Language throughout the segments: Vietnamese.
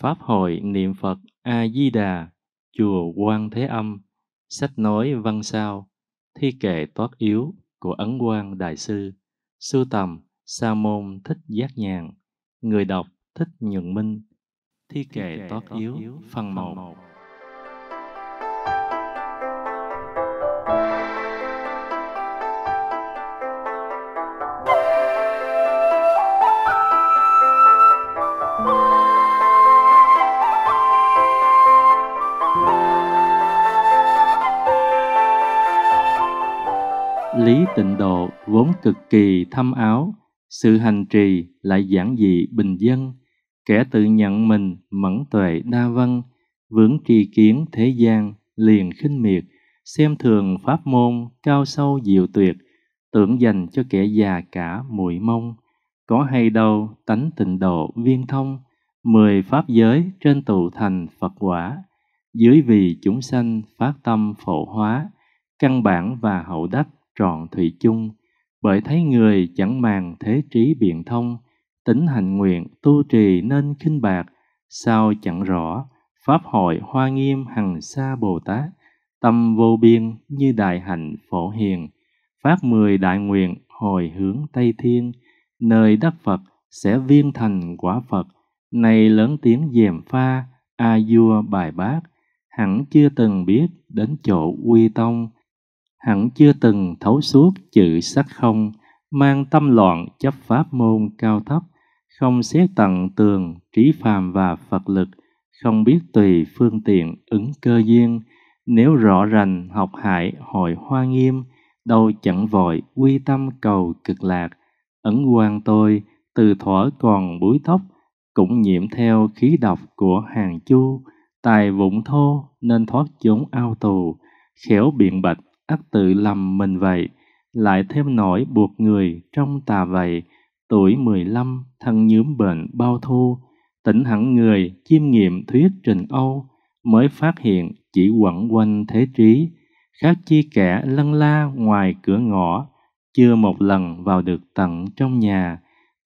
Pháp hội niệm Phật A-di-đà, Chùa Quan Thế Âm, sách nói văn sao, thi kệ toát yếu của Ấn Quang Đại Sư, sưu tầm Sa Môn Thích Giác Nhàn, người đọc Thích Nhuận Minh, thi kệ toát yếu phần 1. lý tịnh độ vốn cực kỳ thâm áo, sự hành trì lại giản dị bình dân, kẻ tự nhận mình mẫn tuệ đa văn, vướng tri kiến thế gian, liền khinh miệt, xem thường pháp môn cao sâu diệu tuyệt, tưởng dành cho kẻ già cả muội mông, có hay đâu tánh tịnh độ viên thông, mười pháp giới trên tụ thành Phật quả, dưới vì chúng sanh phát tâm phổ hóa, căn bản và hậu đắc trọn thủy chung, bởi thấy người chẳng màng thế trí biện thông, tính hành nguyện tu trì nên khinh bạc, sao chẳng rõ, pháp hội hoa nghiêm hằng xa Bồ Tát, tâm vô biên như đại hạnh phổ hiền, phát mười đại nguyện hồi hướng Tây Thiên, nơi đất Phật sẽ viên thành quả Phật, này lớn tiếng dèm pha, a à vua bài bác, hẳn chưa từng biết đến chỗ quy tông, hẳn chưa từng thấu suốt chữ sắc không, mang tâm loạn chấp pháp môn cao thấp, không xét tận tường, trí phàm và Phật lực, không biết tùy phương tiện ứng cơ duyên, nếu rõ rành học hại hội hoa nghiêm, đâu chẳng vội quy tâm cầu cực lạc, ấn quan tôi từ thuở còn búi tóc, cũng nhiễm theo khí độc của hàng chu, tài vụng thô nên thoát chốn ao tù, khéo biện bạch ắt tự lầm mình vậy, lại thêm nỗi buộc người trong tà vậy, tuổi 15 thân nhúm bệnh bao thu, tỉnh hẳn người chiêm nghiệm thuyết trình Âu, mới phát hiện chỉ quẩn quanh thế trí, khác chi kẻ lân la ngoài cửa ngõ, chưa một lần vào được tận trong nhà,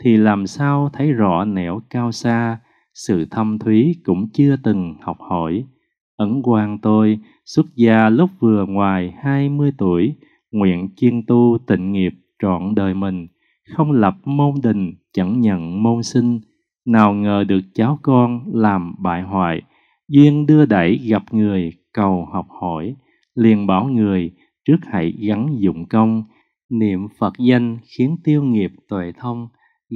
thì làm sao thấy rõ nẻo cao xa, sự thâm thúy cũng chưa từng học hỏi ẩn quan tôi xuất gia lúc vừa ngoài 20 tuổi, nguyện chuyên tu tịnh nghiệp trọn đời mình, không lập môn đình, chẳng nhận môn sinh, nào ngờ được cháu con làm bại hoại, duyên đưa đẩy gặp người cầu học hỏi, liền bảo người trước hãy gắn dụng công, niệm Phật danh khiến tiêu nghiệp tuệ thông,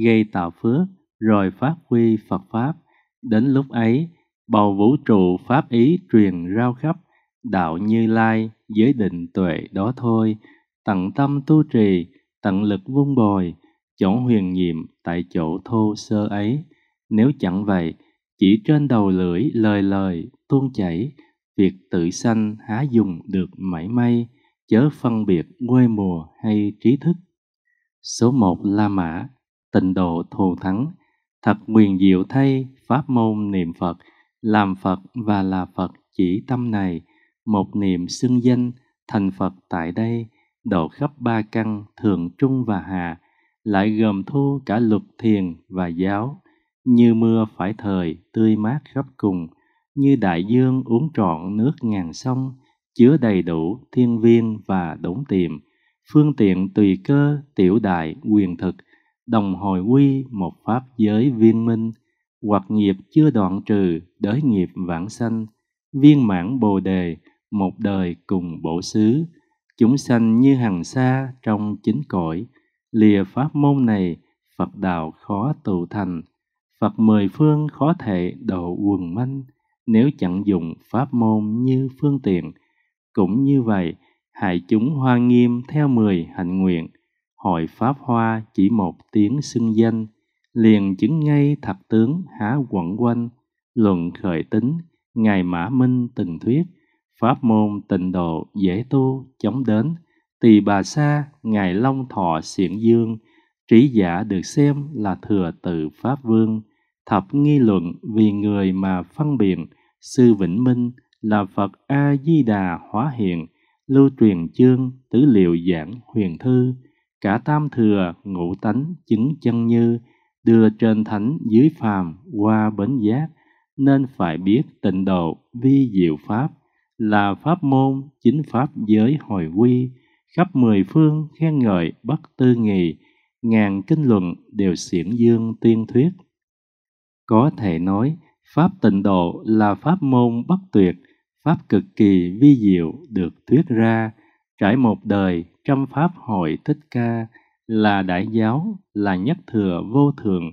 gây tạo phước, rồi phát huy Phật Pháp. Đến lúc ấy, bầu vũ trụ pháp ý truyền rao khắp đạo như lai giới định tuệ đó thôi tận tâm tu trì tận lực vun bồi chỗ huyền nhiệm tại chỗ thô sơ ấy nếu chẳng vậy chỉ trên đầu lưỡi lời lời tuôn chảy việc tự sanh há dùng được mảy may chớ phân biệt quê mùa hay trí thức số một la mã tình độ thù thắng thật quyền diệu thay pháp môn niệm phật làm Phật và là Phật chỉ tâm này, một niệm xưng danh thành Phật tại đây, độ khắp ba căn thượng trung và hà, lại gồm thu cả luật thiền và giáo, như mưa phải thời tươi mát khắp cùng, như đại dương uống trọn nước ngàn sông, chứa đầy đủ thiên viên và đống tiềm, phương tiện tùy cơ tiểu đại quyền thực, đồng hồi quy một pháp giới viên minh, hoặc nghiệp chưa đoạn trừ, đới nghiệp vãng sanh, viên mãn bồ đề, một đời cùng bổ xứ, chúng sanh như hằng xa trong chính cõi, lìa pháp môn này, Phật đạo khó tụ thành, Phật mười phương khó thể độ quần manh, nếu chẳng dùng pháp môn như phương tiện. Cũng như vậy, hại chúng hoa nghiêm theo mười hạnh nguyện, hội pháp hoa chỉ một tiếng xưng danh – liền chứng ngay thật tướng há quẩn quanh luận khởi tính ngài mã minh từng thuyết pháp môn tịnh độ dễ tu chống đến tỳ bà sa ngài long thọ xiển dương trí giả được xem là thừa tự pháp vương thập nghi luận vì người mà phân biện sư vĩnh minh là phật a di đà hóa hiện lưu truyền chương tứ liệu giảng huyền thư cả tam thừa ngũ tánh chứng chân như đưa trên thánh dưới phàm qua bến giác nên phải biết tịnh độ vi diệu pháp là pháp môn chính pháp giới hồi quy khắp mười phương khen ngợi bất tư nghì ngàn kinh luận đều xiển dương tiên thuyết có thể nói pháp tịnh độ là pháp môn bất tuyệt pháp cực kỳ vi diệu được thuyết ra trải một đời trăm pháp hội thích ca là đại giáo, là nhất thừa vô thường,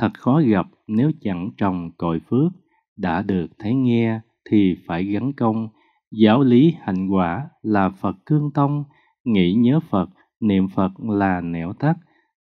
thật khó gặp nếu chẳng trồng cội phước, đã được thấy nghe thì phải gắn công, giáo lý hành quả là Phật cương tông, nghĩ nhớ Phật, niệm Phật là nẻo tắt,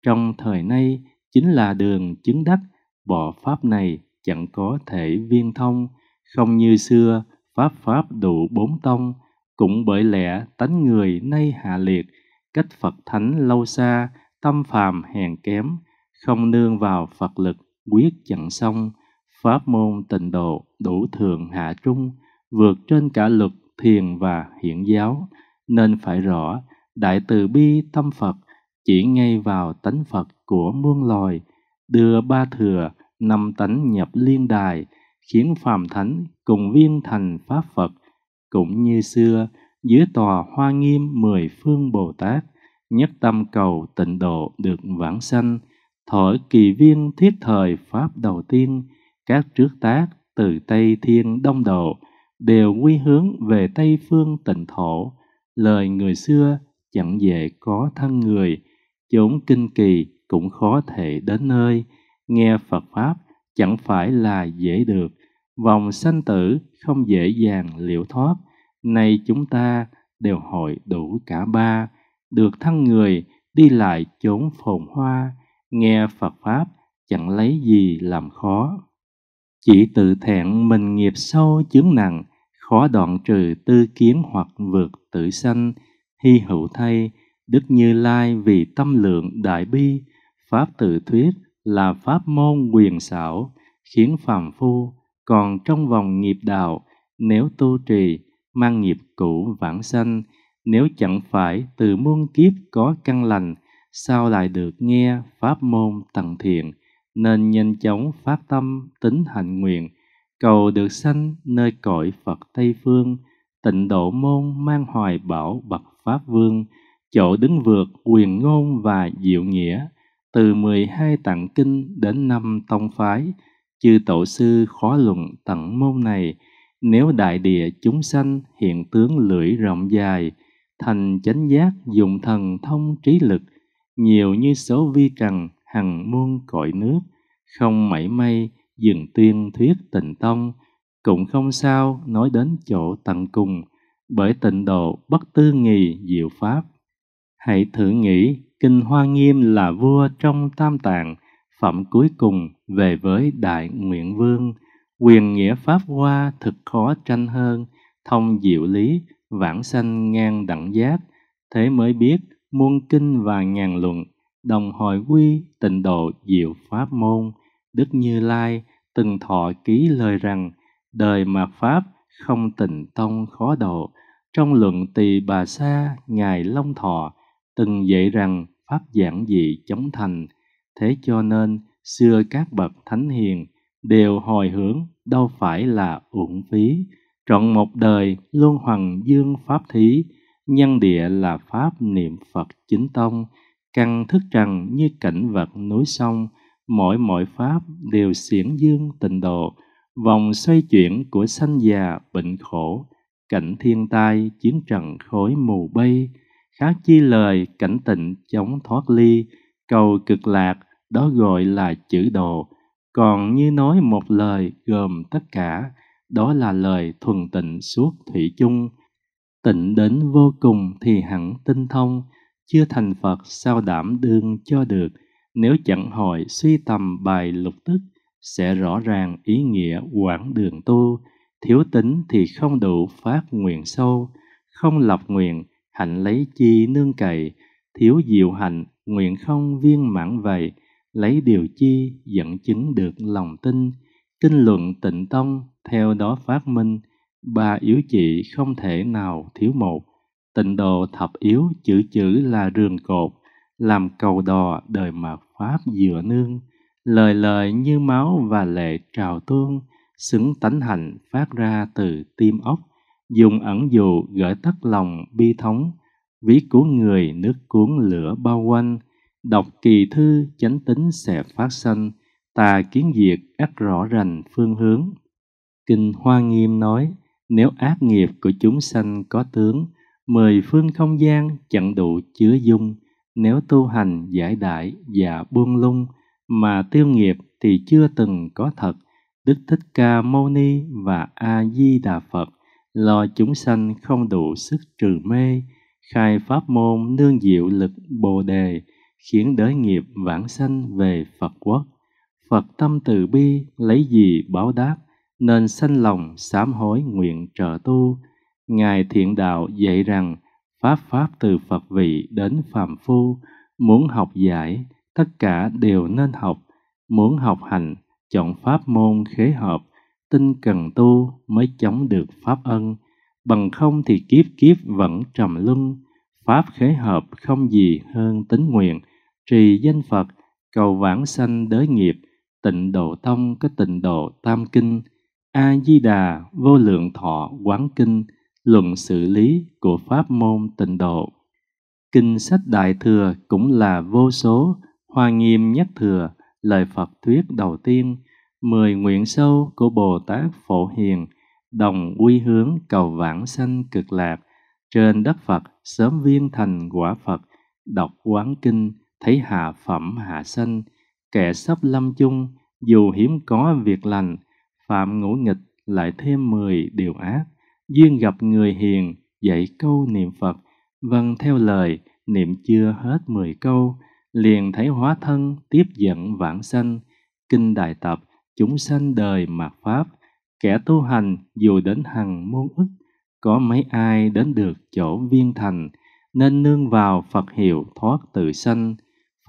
trong thời nay chính là đường chứng đắc, bỏ pháp này chẳng có thể viên thông, không như xưa pháp pháp đủ bốn tông, cũng bởi lẽ tánh người nay hạ liệt, cách Phật Thánh lâu xa, tâm phàm hèn kém, không nương vào Phật lực, quyết chẳng xong, pháp môn tịnh độ đủ thường hạ trung, vượt trên cả luật thiền và hiển giáo, nên phải rõ, đại từ bi tâm Phật chỉ ngay vào tánh Phật của muôn loài, đưa ba thừa, năm tánh nhập liên đài, khiến phàm thánh cùng viên thành pháp Phật, cũng như xưa dưới tòa hoa nghiêm mười phương Bồ Tát, nhất tâm cầu tịnh độ được vãng sanh, thổi kỳ viên thiết thời Pháp đầu tiên, các trước tác từ Tây Thiên Đông Độ đều quy hướng về Tây Phương tịnh thổ. Lời người xưa chẳng dễ có thân người, chốn kinh kỳ cũng khó thể đến nơi, nghe Phật Pháp chẳng phải là dễ được, vòng sanh tử không dễ dàng liệu thoát, Nay chúng ta đều hội đủ cả ba, được thân người đi lại chốn phồn hoa, nghe Phật Pháp chẳng lấy gì làm khó. Chỉ tự thẹn mình nghiệp sâu chướng nặng, khó đoạn trừ tư kiến hoặc vượt tự sanh, hy hữu thay, Đức Như Lai vì tâm lượng đại bi, Pháp tự thuyết là pháp môn quyền xảo, khiến phàm phu còn trong vòng nghiệp đạo, nếu tu trì mang nghiệp cũ vãng sanh, nếu chẳng phải từ muôn kiếp có căn lành, sao lại được nghe pháp môn tầng thiện, nên nhanh chóng phát tâm tính hạnh nguyện, cầu được sanh nơi cõi Phật Tây Phương, tịnh độ môn mang hoài bảo bậc Pháp Vương, chỗ đứng vượt quyền ngôn và diệu nghĩa, từ 12 tạng kinh đến năm tông phái, chư tổ sư khó luận tận môn này, nếu đại địa chúng sanh hiện tướng lưỡi rộng dài, thành chánh giác dùng thần thông trí lực, nhiều như số vi trần hằng muôn cõi nước, không mảy may dừng tiên thuyết tịnh tông, cũng không sao nói đến chỗ tận cùng, bởi tịnh độ bất tư nghì diệu pháp. Hãy thử nghĩ, Kinh Hoa Nghiêm là vua trong tam tạng, phẩm cuối cùng về với Đại Nguyện Vương – quyền nghĩa pháp hoa thực khó tranh hơn thông diệu lý vãng sanh ngang đẳng giác thế mới biết muôn kinh và ngàn luận đồng hội quy tịnh độ diệu pháp môn đức như lai từng thọ ký lời rằng đời mạt pháp không tịnh tông khó độ trong luận tỳ bà sa ngài long thọ từng dạy rằng pháp giản dị chống thành thế cho nên xưa các bậc thánh hiền đều hồi hướng đâu phải là uổng phí trọn một đời luôn hoằng dương pháp thí nhân địa là pháp niệm phật chính tông căn thức rằng như cảnh vật núi sông mỗi mọi pháp đều xiển dương tịnh độ vòng xoay chuyển của sanh già bệnh khổ cảnh thiên tai chiến trận khối mù bay khác chi lời cảnh tịnh chống thoát ly cầu cực lạc đó gọi là chữ đồ còn như nói một lời gồm tất cả đó là lời thuần tịnh suốt thủy chung tịnh đến vô cùng thì hẳn tinh thông chưa thành phật sao đảm đương cho được nếu chẳng hội suy tầm bài lục tức sẽ rõ ràng ý nghĩa quãng đường tu thiếu tính thì không đủ phát nguyện sâu không lập nguyện hạnh lấy chi nương cậy thiếu diệu hạnh nguyện không viên mãn vậy lấy điều chi dẫn chứng được lòng tin, kinh luận tịnh tông theo đó phát minh, ba yếu chỉ không thể nào thiếu một. Tịnh độ thập yếu chữ chữ là rường cột, làm cầu đò đời mạt pháp dựa nương, lời lời như máu và lệ trào tuôn, xứng tánh hạnh phát ra từ tim óc, dùng ẩn dụ gửi tắt lòng bi thống, ví của người nước cuốn lửa bao quanh, Đọc kỳ thư chánh tính sẽ phát sanh, tà kiến diệt ác rõ rành phương hướng. Kinh Hoa Nghiêm nói, nếu ác nghiệp của chúng sanh có tướng, mười phương không gian chẳng đủ chứa dung, nếu tu hành giải đại và buông lung, mà tiêu nghiệp thì chưa từng có thật. Đức Thích Ca Mâu Ni và A-di-đà Phật lo chúng sanh không đủ sức trừ mê, khai pháp môn nương diệu lực bồ đề, khiến đới nghiệp vãng sanh về Phật quốc. Phật tâm từ bi lấy gì báo đáp, nên sanh lòng sám hối nguyện trợ tu. Ngài thiện đạo dạy rằng, Pháp Pháp từ Phật vị đến phàm phu, muốn học giải, tất cả đều nên học, muốn học hành, chọn Pháp môn khế hợp, tinh cần tu mới chống được Pháp ân, bằng không thì kiếp kiếp vẫn trầm luân, Pháp khế hợp không gì hơn tính nguyện, trì danh Phật, cầu vãng sanh đới nghiệp, tịnh độ tông có tịnh độ tam kinh, A-di-đà vô lượng thọ quán kinh, luận xử lý của pháp môn tịnh độ. Kinh sách Đại Thừa cũng là vô số, Hoa Nghiêm Nhất Thừa, lời Phật thuyết đầu tiên, mười nguyện sâu của Bồ Tát Phổ Hiền, đồng quy hướng cầu vãng sanh cực lạc, trên đất Phật sớm viên thành quả Phật, đọc quán kinh, thấy hạ phẩm hạ sanh, kẻ sắp lâm chung, dù hiếm có việc lành, phạm ngũ nghịch lại thêm mười điều ác, duyên gặp người hiền, dạy câu niệm Phật, vâng theo lời, niệm chưa hết mười câu, liền thấy hóa thân tiếp dẫn vãng sanh, kinh đại tập, chúng sanh đời mạt pháp, kẻ tu hành dù đến hằng muôn ức, có mấy ai đến được chỗ viên thành, nên nương vào Phật hiệu thoát tự sanh,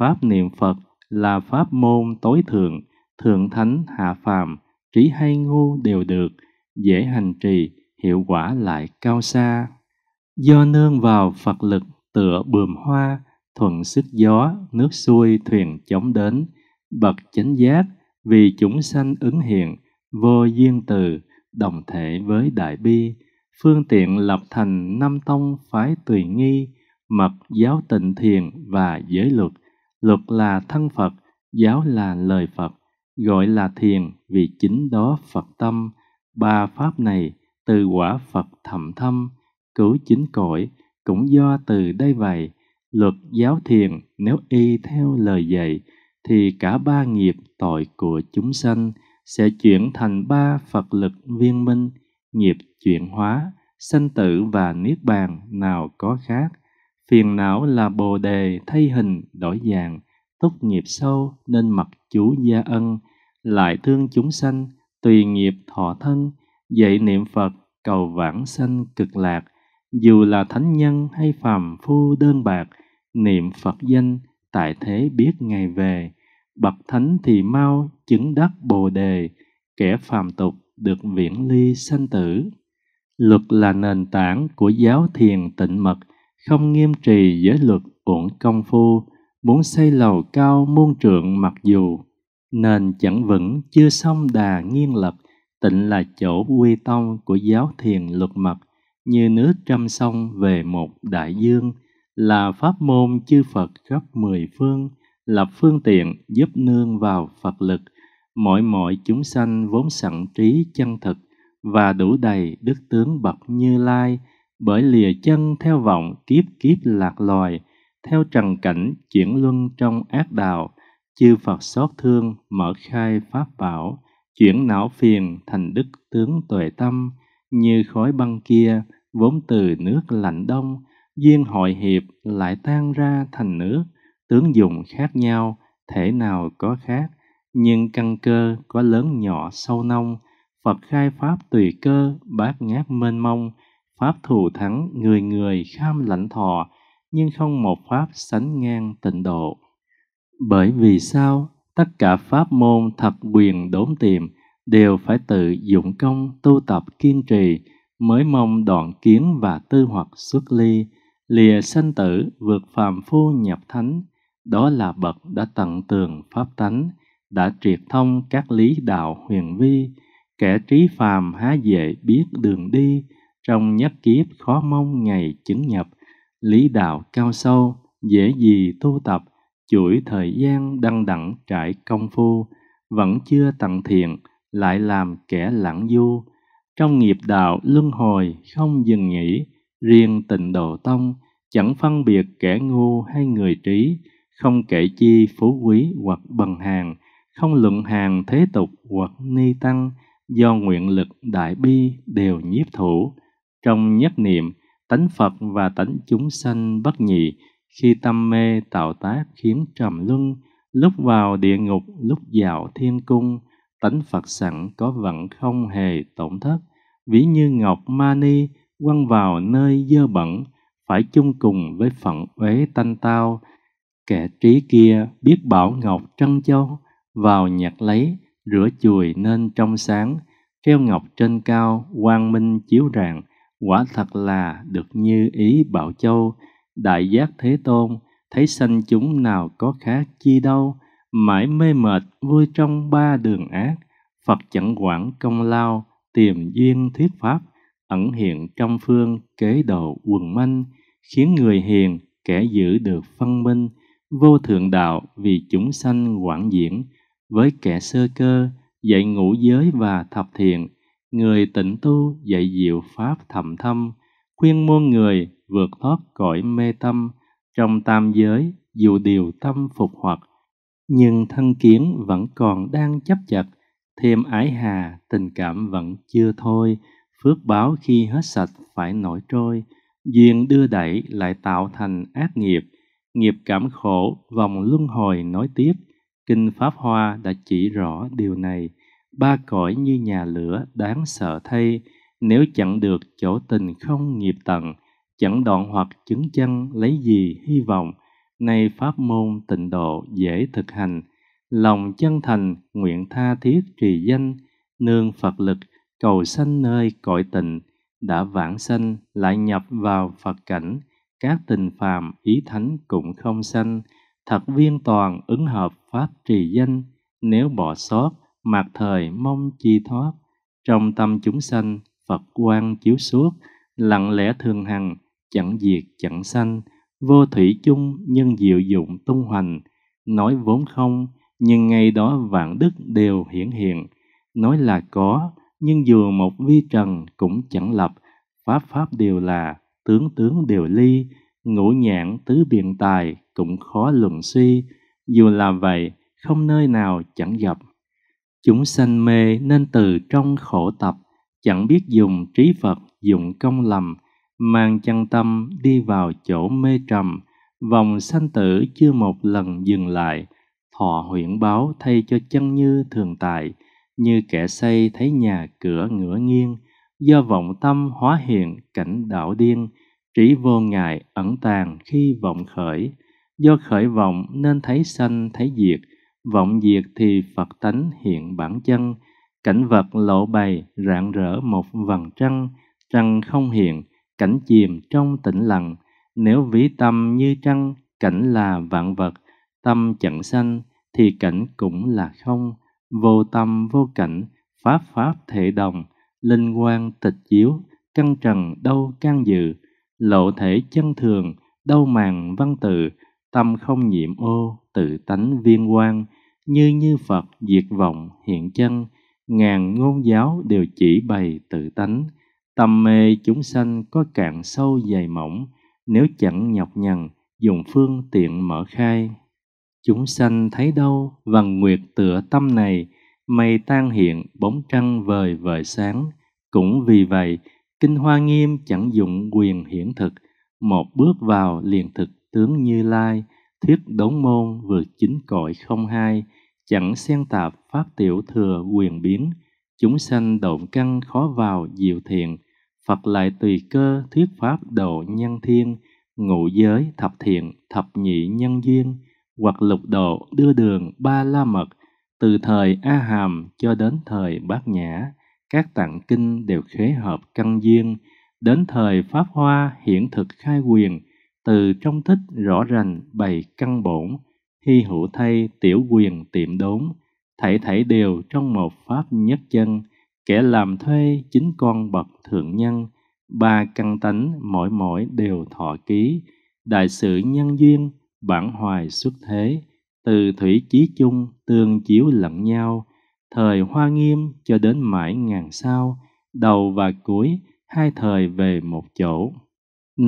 Pháp niệm Phật là pháp môn tối thượng, thượng thánh hạ phàm, trí hay ngu đều được, dễ hành trì, hiệu quả lại cao xa. Do nương vào Phật lực tựa bườm hoa, thuận sức gió, nước xuôi thuyền chống đến, bậc chánh giác, vì chúng sanh ứng hiện, vô duyên từ, đồng thể với đại bi, phương tiện lập thành năm tông phái tùy nghi, mật giáo tịnh thiền và giới luật luật là thân Phật, giáo là lời Phật, gọi là thiền vì chính đó Phật tâm, ba pháp này từ quả Phật thầm thâm, cứu chính cõi cũng do từ đây vậy. Luật giáo thiền nếu y theo lời dạy thì cả ba nghiệp tội của chúng sanh sẽ chuyển thành ba Phật lực viên minh, nghiệp chuyển hóa, sanh tử và niết bàn nào có khác Phiền não là bồ đề thay hình đổi dạng, tốt nghiệp sâu nên mặc chú gia ân, lại thương chúng sanh, tùy nghiệp thọ thân, dạy niệm Phật, cầu vãng sanh cực lạc, dù là thánh nhân hay phàm phu đơn bạc, niệm Phật danh, tại thế biết ngày về, bậc thánh thì mau chứng đắc bồ đề, kẻ phàm tục được viễn ly sanh tử. Luật là nền tảng của giáo thiền tịnh mật, không nghiêm trì giới luật uổng công phu, muốn xây lầu cao muôn trượng mặc dù, nền chẳng vững chưa xong đà nghiêng lập, tịnh là chỗ quy tông của giáo thiền luật mật, như nước trăm sông về một đại dương, là pháp môn chư Phật khắp mười phương, lập phương tiện giúp nương vào Phật lực, mọi mọi chúng sanh vốn sẵn trí chân thực và đủ đầy đức tướng bậc như lai bởi lìa chân theo vọng kiếp kiếp lạc loài, theo trần cảnh chuyển luân trong ác đạo, chư Phật xót thương mở khai pháp bảo, chuyển não phiền thành đức tướng tuệ tâm, như khói băng kia vốn từ nước lạnh đông, duyên hội hiệp lại tan ra thành nước, tướng dùng khác nhau, thể nào có khác, nhưng căn cơ có lớn nhỏ sâu nông, Phật khai pháp tùy cơ, bát nhát mênh mông, Pháp thù thắng người người kham lãnh thọ, nhưng không một Pháp sánh ngang tịnh độ. Bởi vì sao? Tất cả Pháp môn thập quyền đốn tìm đều phải tự dụng công tu tập kiên trì, mới mong đoạn kiến và tư hoặc xuất ly, lìa sanh tử vượt phàm phu nhập thánh, đó là bậc đã tận tường pháp tánh, đã triệt thông các lý đạo huyền vi, kẻ trí phàm há dễ biết đường đi, trong nhất kiếp khó mong ngày chứng nhập, lý đạo cao sâu, dễ gì tu tập, chuỗi thời gian đăng đẳng trải công phu, vẫn chưa tận thiện, lại làm kẻ lãng du. Trong nghiệp đạo luân hồi không dừng nghỉ, riêng tịnh độ tông, chẳng phân biệt kẻ ngu hay người trí, không kể chi phú quý hoặc bằng hàng, không luận hàng thế tục hoặc ni tăng, do nguyện lực đại bi đều nhiếp thủ, trong nhất niệm tánh phật và tánh chúng sanh bất nhị khi tâm mê tạo tác khiến trầm luân lúc vào địa ngục lúc vào thiên cung tánh phật sẵn có vẫn không hề tổn thất ví như ngọc mani quăng vào nơi dơ bẩn phải chung cùng với phận uế tanh tao kẻ trí kia biết bảo ngọc trân châu vào nhặt lấy rửa chùi nên trong sáng treo ngọc trên cao quang minh chiếu rạng quả thật là được như ý bảo châu đại giác thế tôn thấy sanh chúng nào có khác chi đâu mãi mê mệt vui trong ba đường ác phật chẳng quản công lao tìm duyên thuyết pháp ẩn hiện trong phương kế độ quần manh khiến người hiền kẻ giữ được phân minh vô thượng đạo vì chúng sanh quảng diễn với kẻ sơ cơ dạy ngũ giới và thập thiện người tịnh tu dạy diệu pháp thầm thâm, khuyên muôn người vượt thoát cõi mê tâm, trong tam giới dù điều tâm phục hoặc, nhưng thân kiến vẫn còn đang chấp chặt, thêm ái hà, tình cảm vẫn chưa thôi, phước báo khi hết sạch phải nổi trôi, duyên đưa đẩy lại tạo thành ác nghiệp, nghiệp cảm khổ, vòng luân hồi nói tiếp, Kinh Pháp Hoa đã chỉ rõ điều này – ba cõi như nhà lửa đáng sợ thay nếu chẳng được chỗ tình không nghiệp tận chẳng đoạn hoặc chứng chân lấy gì hy vọng nay pháp môn tịnh độ dễ thực hành lòng chân thành nguyện tha thiết trì danh nương phật lực cầu sanh nơi cõi tịnh đã vãng sanh lại nhập vào phật cảnh các tình phàm ý thánh cũng không sanh thật viên toàn ứng hợp pháp trì danh nếu bỏ sót mặt thời mong chi thoát trong tâm chúng sanh phật quan chiếu suốt lặng lẽ thường hằng chẳng diệt chẳng sanh vô thủy chung nhân diệu dụng tung hoành nói vốn không nhưng ngay đó vạn đức đều hiển hiện nói là có nhưng dù một vi trần cũng chẳng lập pháp pháp đều là tướng tướng đều ly ngũ nhãn tứ biện tài cũng khó luận suy dù là vậy không nơi nào chẳng gặp Chúng sanh mê nên từ trong khổ tập, chẳng biết dùng trí Phật, dụng công lầm, mang chân tâm đi vào chỗ mê trầm, vòng sanh tử chưa một lần dừng lại, thọ huyễn báo thay cho chân như thường tại, như kẻ xây thấy nhà cửa ngửa nghiêng, do vọng tâm hóa hiện cảnh đảo điên, trí vô ngại ẩn tàng khi vọng khởi, do khởi vọng nên thấy sanh thấy diệt, vọng diệt thì Phật tánh hiện bản chân, cảnh vật lộ bày rạng rỡ một vầng trăng, trăng không hiện, cảnh chìm trong tĩnh lặng, nếu ví tâm như trăng, cảnh là vạn vật, tâm chẳng sanh thì cảnh cũng là không, vô tâm vô cảnh, pháp pháp thể đồng, linh quan tịch chiếu, căn trần đâu can dự, lộ thể chân thường, đâu màng văn tự, tâm không nhiễm ô, tự tánh viên quan như như Phật diệt vọng hiện chân ngàn ngôn giáo đều chỉ bày tự tánh tâm mê chúng sanh có cạn sâu dày mỏng nếu chẳng nhọc nhằn dùng phương tiện mở khai chúng sanh thấy đâu vần nguyệt tựa tâm này mây tan hiện bóng trăng vời vời sáng cũng vì vậy kinh hoa nghiêm chẳng dụng quyền hiển thực một bước vào liền thực tướng như lai thiết đống môn vượt chính cõi không hai chẳng xen tạp pháp tiểu thừa quyền biến chúng sanh động căn khó vào diệu thiện phật lại tùy cơ thuyết pháp độ nhân thiên ngũ giới thập thiện thập nhị nhân duyên hoặc lục độ đưa đường ba la mật từ thời a hàm cho đến thời bát nhã các tạng kinh đều khế hợp căn duyên đến thời pháp hoa hiển thực khai quyền từ trong thích rõ rành bày căn bổn hy hữu thay tiểu quyền tiệm đốn thảy thảy đều trong một pháp nhất chân kẻ làm thuê chính con bậc thượng nhân ba căn tánh mỗi mỗi đều thọ ký đại sự nhân duyên bản hoài xuất thế từ thủy chí chung tương chiếu lẫn nhau thời hoa nghiêm cho đến mãi ngàn sao đầu và cuối hai thời về một chỗ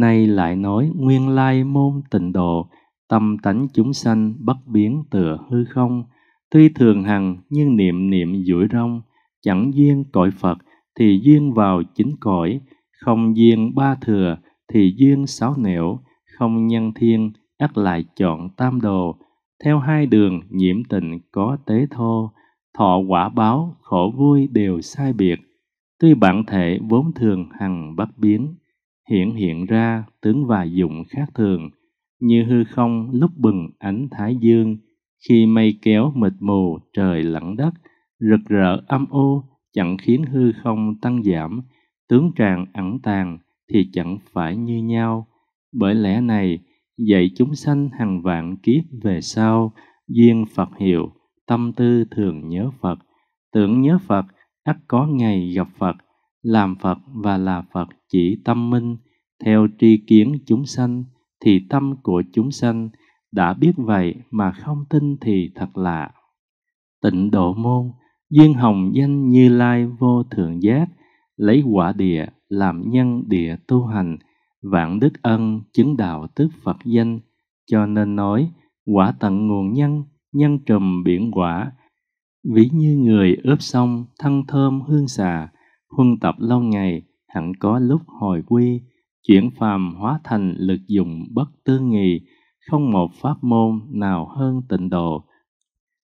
Nay lại nói nguyên lai môn tịnh độ, tâm tánh chúng sanh bất biến tựa hư không, tuy thường hằng nhưng niệm niệm duỗi rong, chẳng duyên cõi Phật thì duyên vào chính cõi, không duyên ba thừa thì duyên sáu nẻo, không nhân thiên ắt lại chọn tam đồ, theo hai đường nhiễm tình có tế thô, thọ quả báo khổ vui đều sai biệt, tuy bản thể vốn thường hằng bất biến hiển hiện ra tướng và dụng khác thường, như hư không lúc bừng ánh thái dương, khi mây kéo mịt mù trời lẫn đất, rực rỡ âm u chẳng khiến hư không tăng giảm, tướng tràng ẩn tàng thì chẳng phải như nhau. Bởi lẽ này, dạy chúng sanh hàng vạn kiếp về sau, duyên Phật hiệu, tâm tư thường nhớ Phật, tưởng nhớ Phật, ắt có ngày gặp Phật, làm Phật và là Phật chỉ tâm minh theo tri kiến chúng sanh thì tâm của chúng sanh đã biết vậy mà không tin thì thật lạ. Tịnh độ môn, duyên hồng danh như lai vô thượng giác, lấy quả địa làm nhân địa tu hành, vạn đức ân chứng đạo tức Phật danh, cho nên nói quả tận nguồn nhân, nhân trùm biển quả, ví như người ướp xong thân thơm hương xà, huân tập lâu ngày hẳn có lúc hồi quy chuyển phàm hóa thành lực dụng bất tư nghì không một pháp môn nào hơn tịnh độ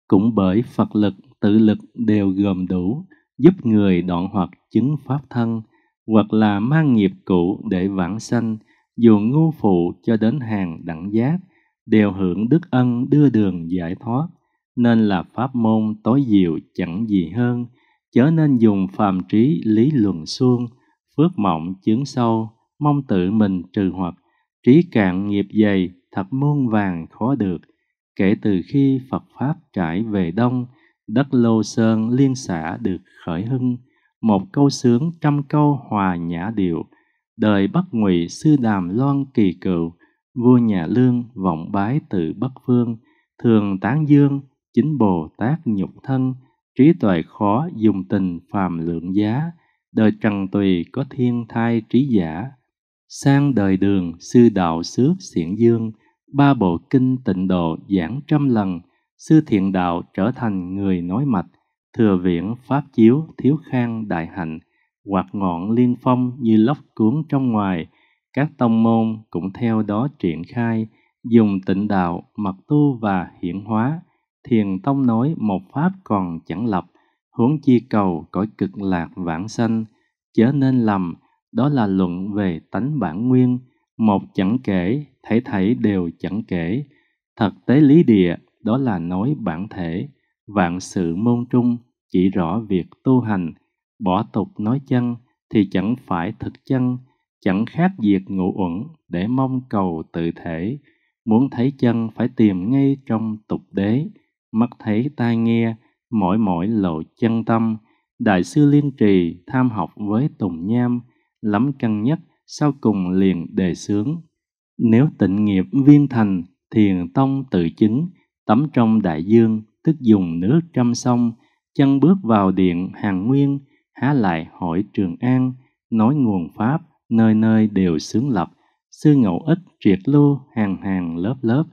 cũng bởi phật lực tự lực đều gồm đủ giúp người đoạn hoặc chứng pháp thân hoặc là mang nghiệp cũ để vãng sanh dù ngu phụ cho đến hàng đẳng giác đều hưởng đức ân đưa đường giải thoát nên là pháp môn tối diệu chẳng gì hơn chớ nên dùng phàm trí lý luận suông phước mộng chướng sâu mong tự mình trừ hoặc trí cạn nghiệp dày thật muôn vàng khó được kể từ khi phật pháp trải về đông đất lô sơn liên xã được khởi hưng một câu sướng trăm câu hòa nhã điệu đời bắc ngụy sư đàm loan kỳ cựu vua nhà lương vọng bái từ bắc phương thường tán dương chính bồ tát nhục thân trí tuệ khó dùng tình phàm lượng giá đời trần tùy có thiên thai trí giả sang đời đường sư đạo xước xiển dương ba bộ kinh tịnh độ giảng trăm lần sư thiện đạo trở thành người nói mạch thừa viễn pháp chiếu thiếu khang đại hạnh hoặc ngọn liên phong như lốc cuốn trong ngoài các tông môn cũng theo đó triển khai dùng tịnh đạo mặc tu và hiển hóa thiền tông nói một pháp còn chẳng lập, huống chi cầu cõi cực lạc vãng sanh, chớ nên lầm, đó là luận về tánh bản nguyên, một chẳng kể, thấy thấy đều chẳng kể. Thật tế lý địa, đó là nói bản thể, vạn sự môn trung, chỉ rõ việc tu hành, bỏ tục nói chân thì chẳng phải thực chân, chẳng khác diệt ngụ uẩn để mong cầu tự thể, muốn thấy chân phải tìm ngay trong tục đế mắt thấy tai nghe, mỗi mỗi lộ chân tâm, đại sư liên trì tham học với Tùng Nham, lắm cân nhắc, sau cùng liền đề sướng Nếu tịnh nghiệp viên thành, thiền tông tự chứng, tắm trong đại dương, tức dùng nước trăm sông, chân bước vào điện hàng nguyên, há lại hỏi trường an, nói nguồn pháp, nơi nơi đều sướng lập, sư ngẫu ích triệt lưu hàng hàng lớp lớp,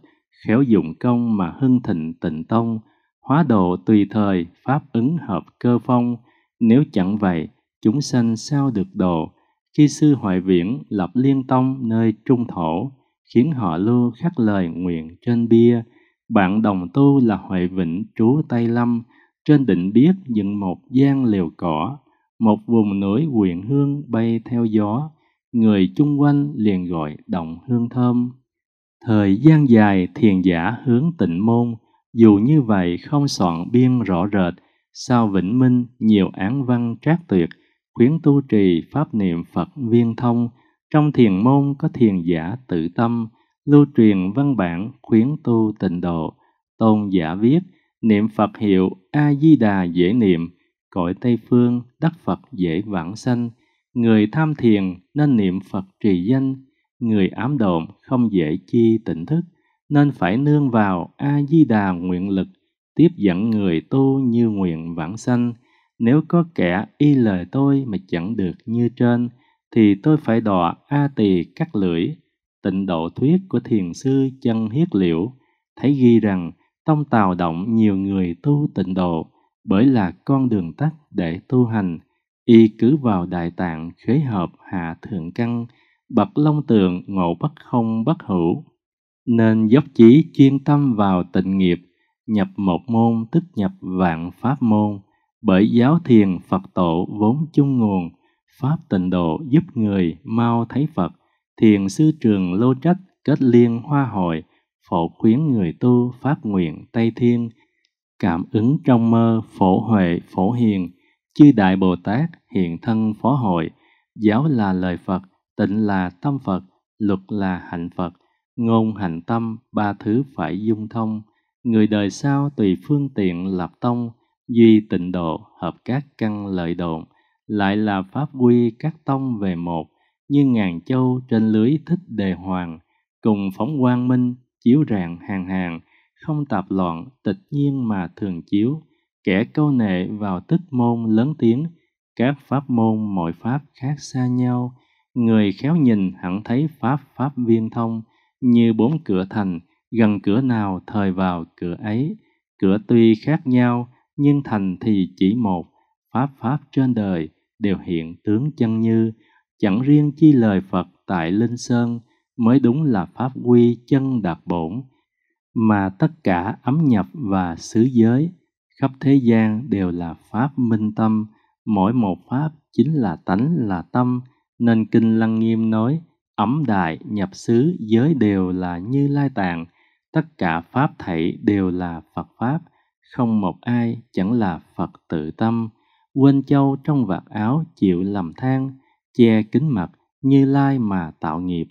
khéo dụng công mà hưng thịnh tịnh tông, hóa độ tùy thời, pháp ứng hợp cơ phong. Nếu chẳng vậy, chúng sanh sao được độ? Khi sư hoại viễn lập liên tông nơi trung thổ, khiến họ lưu khắc lời nguyện trên bia. Bạn đồng tu là hoại vĩnh trú Tây Lâm, trên đỉnh biết dựng một gian liều cỏ, một vùng núi quyện hương bay theo gió, người chung quanh liền gọi động hương thơm. Thời gian dài thiền giả hướng tịnh môn, dù như vậy không soạn biên rõ rệt, sao vĩnh minh nhiều án văn trác tuyệt, khuyến tu trì pháp niệm Phật viên thông, trong thiền môn có thiền giả tự tâm, lưu truyền văn bản khuyến tu tịnh độ, tôn giả viết, niệm Phật hiệu A-di-đà dễ niệm, cõi Tây Phương đắc Phật dễ vãng sanh, người tham thiền nên niệm Phật trì danh, người ám độn không dễ chi tỉnh thức, nên phải nương vào A-di-đà nguyện lực, tiếp dẫn người tu như nguyện vãng sanh. Nếu có kẻ y lời tôi mà chẳng được như trên, thì tôi phải đọa A tỳ cắt lưỡi. Tịnh độ thuyết của thiền sư chân hiết liễu, thấy ghi rằng tông tào động nhiều người tu tịnh độ, bởi là con đường tắt để tu hành, y cứ vào đại tạng khế hợp hạ thượng căn, bậc long tường ngộ bất không bất hữu nên dốc chí chuyên tâm vào tịnh nghiệp nhập một môn tức nhập vạn pháp môn bởi giáo thiền phật tổ vốn chung nguồn pháp tịnh độ giúp người mau thấy phật thiền sư trường lô trách kết liên hoa hội phổ khuyến người tu phát nguyện tây thiên cảm ứng trong mơ phổ huệ phổ hiền chư đại bồ tát hiện thân phó hội giáo là lời phật tịnh là tâm Phật, luật là hạnh Phật, ngôn hành tâm ba thứ phải dung thông, người đời sau tùy phương tiện lập tông, duy tịnh độ hợp các căn lợi độn, lại là pháp quy các tông về một, như ngàn châu trên lưới thích đề hoàng, cùng phóng quang minh, chiếu rạng hàng hàng, không tạp loạn, tịch nhiên mà thường chiếu, kẻ câu nệ vào tích môn lớn tiếng, các pháp môn mọi pháp khác xa nhau, người khéo nhìn hẳn thấy pháp pháp viên thông như bốn cửa thành gần cửa nào thời vào cửa ấy cửa tuy khác nhau nhưng thành thì chỉ một pháp pháp trên đời đều hiện tướng chân như chẳng riêng chi lời phật tại linh sơn mới đúng là pháp quy chân đạt bổn mà tất cả ấm nhập và xứ giới khắp thế gian đều là pháp minh tâm mỗi một pháp chính là tánh là tâm nên Kinh Lăng Nghiêm nói, ấm đại, nhập xứ, giới đều là như lai tạng, tất cả pháp thảy đều là Phật Pháp, không một ai chẳng là Phật tự tâm. Quên châu trong vạt áo chịu làm than, che kính mặt, như lai mà tạo nghiệp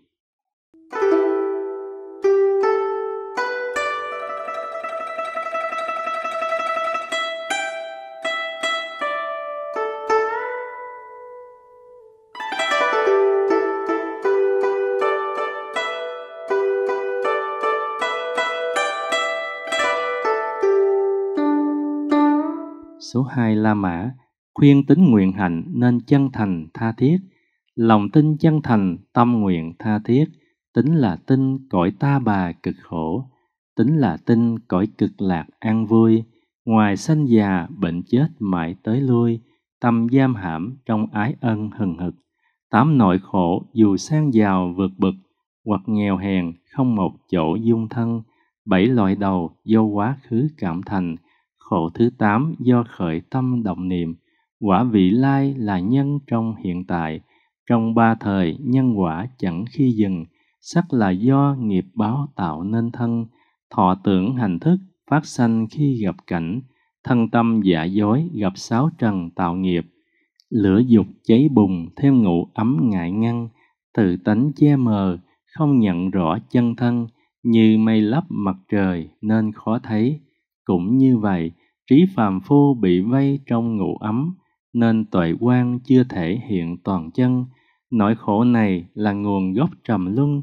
Số 2 La Mã khuyên tính nguyện hạnh nên chân thành tha thiết. Lòng tin chân thành, tâm nguyện tha thiết, tính là tin cõi ta bà cực khổ, tính là tin cõi cực lạc an vui, ngoài sanh già bệnh chết mãi tới lui, tâm giam hãm trong ái ân hừng hực. Tám nội khổ dù sang giàu vượt bực, hoặc nghèo hèn không một chỗ dung thân, bảy loại đầu do quá khứ cảm thành, khổ thứ tám do khởi tâm động niệm, quả vị lai là nhân trong hiện tại, trong ba thời nhân quả chẳng khi dừng, sắc là do nghiệp báo tạo nên thân, thọ tưởng hành thức phát sanh khi gặp cảnh, thân tâm giả dối gặp sáu trần tạo nghiệp, lửa dục cháy bùng thêm ngủ ấm ngại ngăn, tự tánh che mờ, không nhận rõ chân thân, như mây lấp mặt trời nên khó thấy. Cũng như vậy, trí phàm phu bị vây trong ngủ ấm, nên tuệ quan chưa thể hiện toàn chân. Nỗi khổ này là nguồn gốc trầm luân,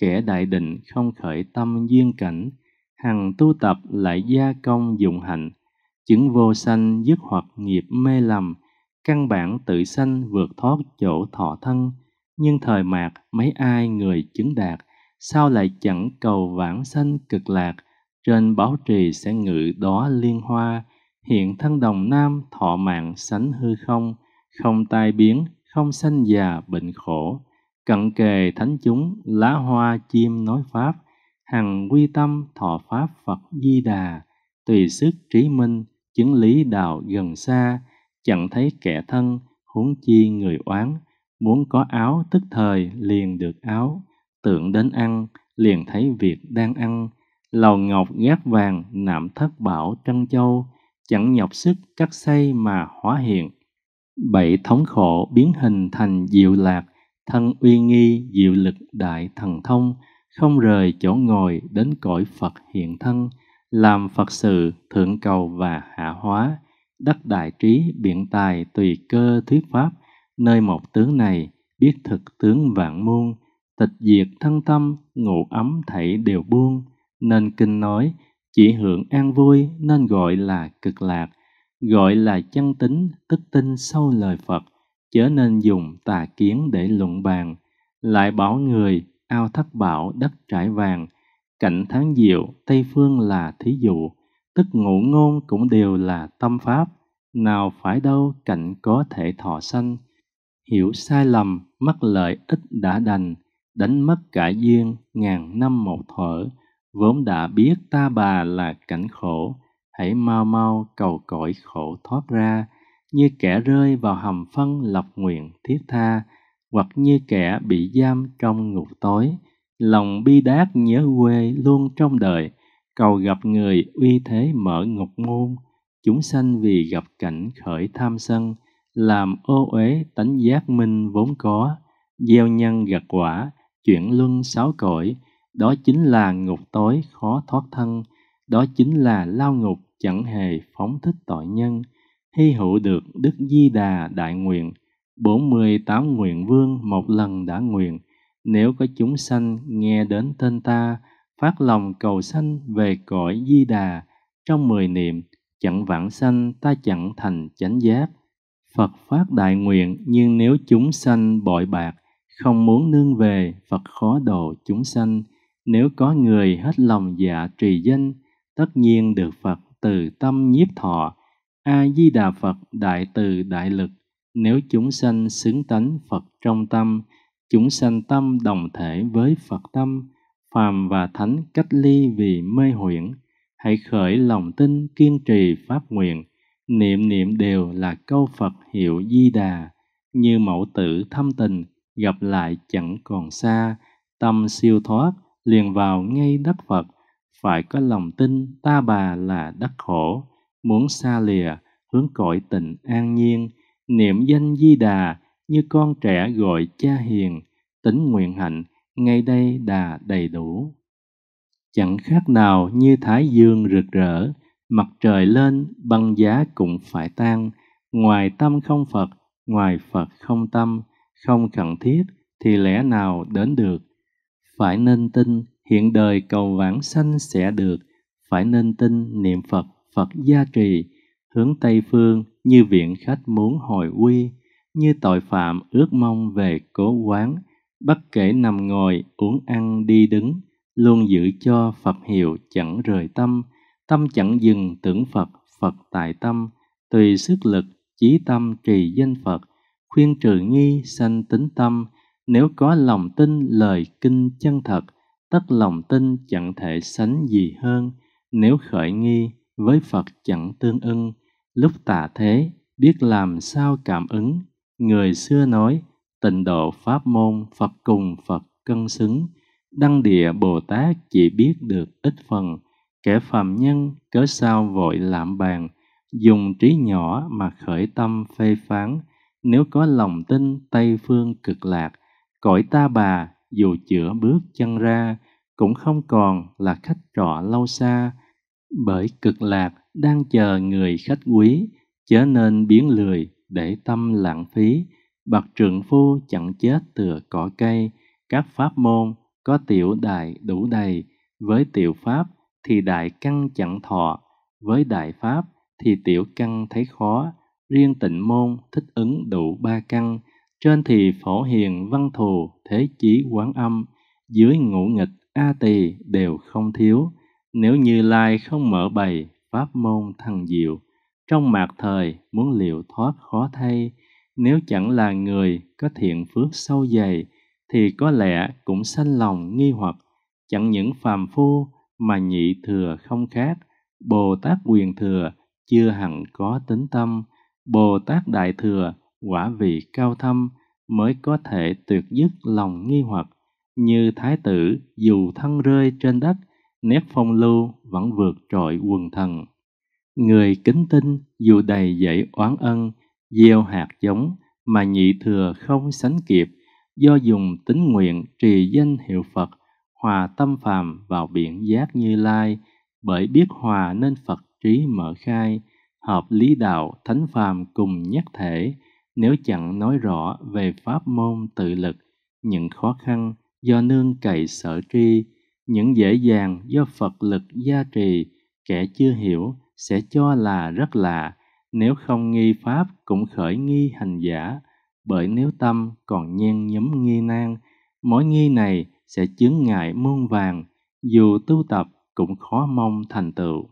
kẻ đại định không khởi tâm duyên cảnh, hằng tu tập lại gia công dụng hạnh, chứng vô sanh dứt hoặc nghiệp mê lầm, căn bản tự sanh vượt thoát chỗ thọ thân. Nhưng thời mạt mấy ai người chứng đạt, sao lại chẳng cầu vãng sanh cực lạc, trên báo trì sẽ ngự đó liên hoa, hiện thân đồng nam thọ mạng sánh hư không, không tai biến, không sanh già bệnh khổ. Cận kề thánh chúng, lá hoa chim nói pháp, hằng quy tâm thọ pháp Phật Di Đà, tùy sức trí minh, chứng lý đạo gần xa, chẳng thấy kẻ thân, huống chi người oán, muốn có áo tức thời liền được áo, tưởng đến ăn, liền thấy việc đang ăn, lầu ngọc gác vàng nạm thất bảo trân châu chẳng nhọc sức cắt xây mà hóa hiện bảy thống khổ biến hình thành diệu lạc thân uy nghi diệu lực đại thần thông không rời chỗ ngồi đến cõi phật hiện thân làm phật sự thượng cầu và hạ hóa đắc đại trí biện tài tùy cơ thuyết pháp nơi một tướng này biết thực tướng vạn muôn tịch diệt thân tâm ngủ ấm thảy đều buông nên kinh nói, chỉ hưởng an vui nên gọi là cực lạc, gọi là chân tính tức tin sâu lời Phật, chớ nên dùng tà kiến để luận bàn. Lại bảo người, ao thất bảo đất trải vàng, cảnh tháng diệu Tây Phương là thí dụ, tức ngụ ngôn cũng đều là tâm pháp, nào phải đâu cảnh có thể thọ sanh. Hiểu sai lầm, mắc lợi ích đã đành, đánh mất cả duyên, ngàn năm một thở, vốn đã biết ta bà là cảnh khổ, hãy mau mau cầu cõi khổ thoát ra, như kẻ rơi vào hầm phân lập nguyện thiết tha, hoặc như kẻ bị giam trong ngục tối, lòng bi đát nhớ quê luôn trong đời, cầu gặp người uy thế mở ngục môn, chúng sanh vì gặp cảnh khởi tham sân, làm ô uế tánh giác minh vốn có, gieo nhân gặt quả, chuyển luân sáu cõi, đó chính là ngục tối khó thoát thân đó chính là lao ngục chẳng hề phóng thích tội nhân hy hữu được đức di đà đại nguyện bốn mươi tám nguyện vương một lần đã nguyện nếu có chúng sanh nghe đến tên ta phát lòng cầu sanh về cõi di đà trong mười niệm chẳng vãng sanh ta chẳng thành chánh giác phật phát đại nguyện nhưng nếu chúng sanh bội bạc không muốn nương về phật khó độ chúng sanh nếu có người hết lòng dạ trì danh, tất nhiên được Phật từ tâm nhiếp thọ, A-di-đà Phật đại từ đại lực. Nếu chúng sanh xứng tánh Phật trong tâm, chúng sanh tâm đồng thể với Phật tâm, phàm và thánh cách ly vì mê huyễn, hãy khởi lòng tin kiên trì pháp nguyện, niệm niệm đều là câu Phật hiệu Di Đà, như mẫu tử thâm tình, gặp lại chẳng còn xa, tâm siêu thoát, liền vào ngay đất Phật, phải có lòng tin ta bà là đất khổ, muốn xa lìa, hướng cõi tình an nhiên, niệm danh di đà như con trẻ gọi cha hiền, tính nguyện hạnh ngay đây đà đầy đủ. Chẳng khác nào như thái dương rực rỡ, mặt trời lên băng giá cũng phải tan, ngoài tâm không Phật, ngoài Phật không tâm, không cần thiết thì lẽ nào đến được phải nên tin hiện đời cầu vãng sanh sẽ được, phải nên tin niệm Phật, Phật gia trì, hướng Tây Phương như viện khách muốn hồi quy, như tội phạm ước mong về cố quán, bất kể nằm ngồi, uống ăn, đi đứng, luôn giữ cho Phật hiệu chẳng rời tâm, tâm chẳng dừng tưởng Phật, Phật tại tâm, tùy sức lực, chí tâm trì danh Phật, khuyên trừ nghi sanh tính tâm, nếu có lòng tin lời kinh chân thật tất lòng tin chẳng thể sánh gì hơn nếu khởi nghi với phật chẳng tương ưng lúc tạ thế biết làm sao cảm ứng người xưa nói tịnh độ pháp môn phật cùng phật cân xứng đăng địa bồ tát chỉ biết được ít phần kẻ phàm nhân cớ sao vội lạm bàn dùng trí nhỏ mà khởi tâm phê phán nếu có lòng tin tây phương cực lạc cõi ta bà dù chữa bước chân ra cũng không còn là khách trọ lâu xa bởi cực lạc đang chờ người khách quý chớ nên biến lười để tâm lãng phí bậc trượng phu chẳng chết từ cỏ cây các pháp môn có tiểu đại đủ đầy với tiểu pháp thì đại căn chẳng thọ với đại pháp thì tiểu căn thấy khó riêng tịnh môn thích ứng đủ ba căn trên thì phổ hiền văn thù, thế chí quán âm, dưới ngũ nghịch a tỳ đều không thiếu. Nếu như lai không mở bày, pháp môn thần diệu, trong mạc thời muốn liệu thoát khó thay, nếu chẳng là người có thiện phước sâu dày, thì có lẽ cũng sanh lòng nghi hoặc, chẳng những phàm phu mà nhị thừa không khác, Bồ Tát quyền thừa chưa hẳn có tính tâm, Bồ Tát đại thừa quả vị cao thâm mới có thể tuyệt dứt lòng nghi hoặc như thái tử dù thân rơi trên đất nét phong lưu vẫn vượt trội quần thần người kính tinh dù đầy dẫy oán ân gieo hạt giống mà nhị thừa không sánh kịp do dùng tính nguyện trì danh hiệu phật hòa tâm phàm vào biển giác như lai bởi biết hòa nên phật trí mở khai hợp lý đạo thánh phàm cùng nhất thể nếu chẳng nói rõ về pháp môn tự lực, những khó khăn do nương cậy sở tri, những dễ dàng do Phật lực gia trì, kẻ chưa hiểu sẽ cho là rất lạ, nếu không nghi pháp cũng khởi nghi hành giả, bởi nếu tâm còn nhen nhóm nghi nan, mỗi nghi này sẽ chướng ngại muôn vàng, dù tu tập cũng khó mong thành tựu.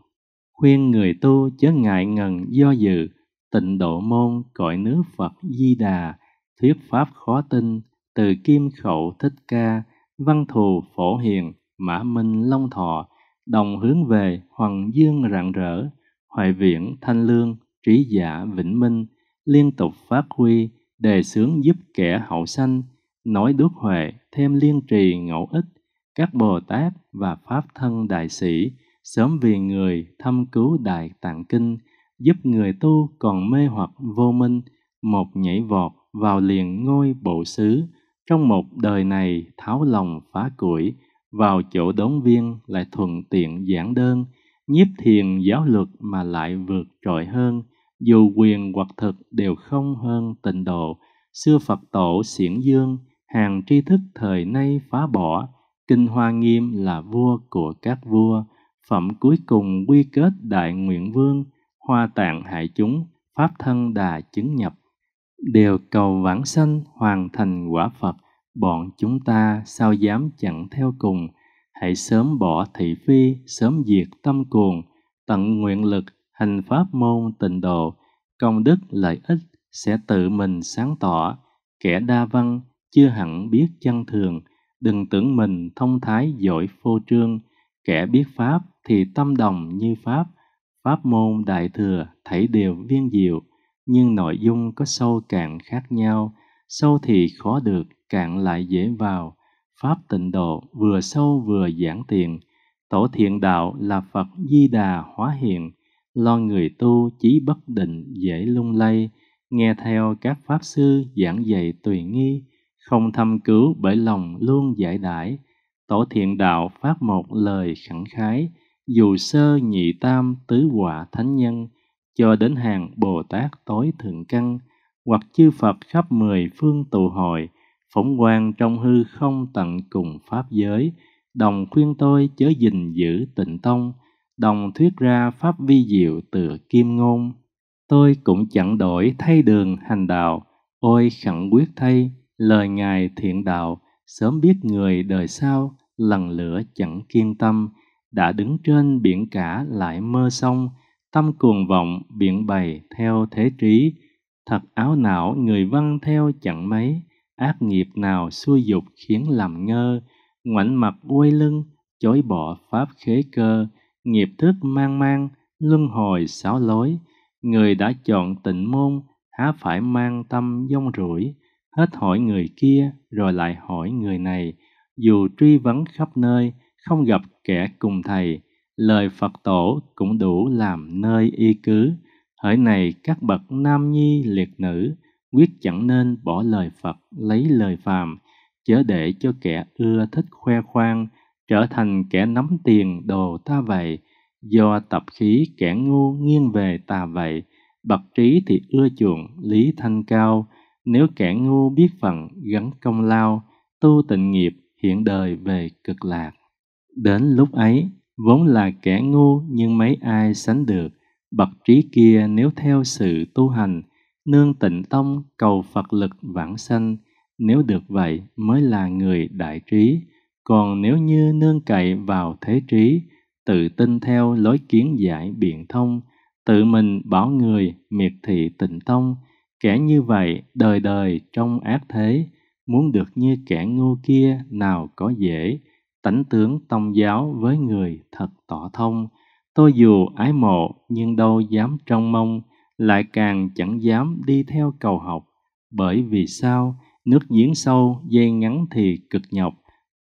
Khuyên người tu chớ ngại ngần do dự, tịnh độ môn cõi nước Phật Di Đà, thuyết pháp khó tin, từ kim khẩu thích ca, văn thù phổ hiền, mã minh long thọ, đồng hướng về hoàng dương rạng rỡ, hoài viễn thanh lương, trí giả vĩnh minh, liên tục phát huy, đề xướng giúp kẻ hậu sanh, nói đước huệ thêm liên trì ngẫu ích, các Bồ Tát và Pháp thân đại sĩ, sớm vì người thâm cứu Đại Tạng Kinh, giúp người tu còn mê hoặc vô minh một nhảy vọt vào liền ngôi bộ xứ trong một đời này tháo lòng phá củi vào chỗ đốn viên lại thuận tiện giản đơn nhiếp thiền giáo luật mà lại vượt trội hơn dù quyền hoặc thực đều không hơn tịnh độ xưa phật tổ xiển dương hàng tri thức thời nay phá bỏ kinh hoa nghiêm là vua của các vua phẩm cuối cùng quy kết đại nguyện vương hoa tạng hại chúng, pháp thân đà chứng nhập. Đều cầu vãng sanh hoàn thành quả Phật, bọn chúng ta sao dám chặn theo cùng, hãy sớm bỏ thị phi, sớm diệt tâm cuồng, tận nguyện lực, hành pháp môn tịnh độ, công đức lợi ích sẽ tự mình sáng tỏ, kẻ đa văn chưa hẳn biết chân thường, đừng tưởng mình thông thái giỏi phô trương, kẻ biết pháp thì tâm đồng như pháp, pháp môn đại thừa thấy đều viên diệu nhưng nội dung có sâu cạn khác nhau sâu thì khó được cạn lại dễ vào pháp tịnh độ vừa sâu vừa giản tiện tổ thiện đạo là phật di đà hóa hiện lo người tu chí bất định dễ lung lay nghe theo các pháp sư giảng dạy tùy nghi không thâm cứu bởi lòng luôn giải đãi tổ thiện đạo phát một lời khẳng khái dù sơ nhị tam tứ quả thánh nhân cho đến hàng Bồ Tát tối thượng căn hoặc chư Phật khắp mười phương tụ hội phóng quang trong hư không tận cùng pháp giới đồng khuyên tôi chớ gìn giữ tịnh tông đồng thuyết ra pháp vi diệu tựa kim ngôn tôi cũng chẳng đổi thay đường hành đạo ôi khẳng quyết thay lời ngài thiện đạo sớm biết người đời sau lần lửa chẳng kiên tâm đã đứng trên biển cả lại mơ sông, tâm cuồng vọng biển bày theo thế trí, thật áo não người văn vâng theo chẳng mấy, ác nghiệp nào xuôi dục khiến làm ngơ, ngoảnh mặt quay lưng, chối bỏ pháp khế cơ, nghiệp thức mang mang, luân hồi xáo lối, người đã chọn tịnh môn, há phải mang tâm dông rủi, hết hỏi người kia rồi lại hỏi người này, dù truy vấn khắp nơi, không gặp kẻ cùng thầy, lời Phật tổ cũng đủ làm nơi y cứ. Hỡi này các bậc nam nhi liệt nữ, quyết chẳng nên bỏ lời Phật lấy lời phàm, chớ để cho kẻ ưa thích khoe khoang, trở thành kẻ nắm tiền đồ ta vậy, do tập khí kẻ ngu nghiêng về tà vậy, bậc trí thì ưa chuộng lý thanh cao, nếu kẻ ngu biết phận gắn công lao, tu tịnh nghiệp hiện đời về cực lạc. Đến lúc ấy, vốn là kẻ ngu nhưng mấy ai sánh được, bậc trí kia nếu theo sự tu hành, nương tịnh tông cầu Phật lực vãng sanh, nếu được vậy mới là người đại trí, còn nếu như nương cậy vào thế trí, tự tin theo lối kiến giải biện thông, tự mình bảo người miệt thị tịnh tông, kẻ như vậy đời đời trong ác thế, muốn được như kẻ ngu kia nào có dễ, tánh tướng tông giáo với người thật tỏ thông tôi dù ái mộ nhưng đâu dám trông mong lại càng chẳng dám đi theo cầu học bởi vì sao nước giếng sâu dây ngắn thì cực nhọc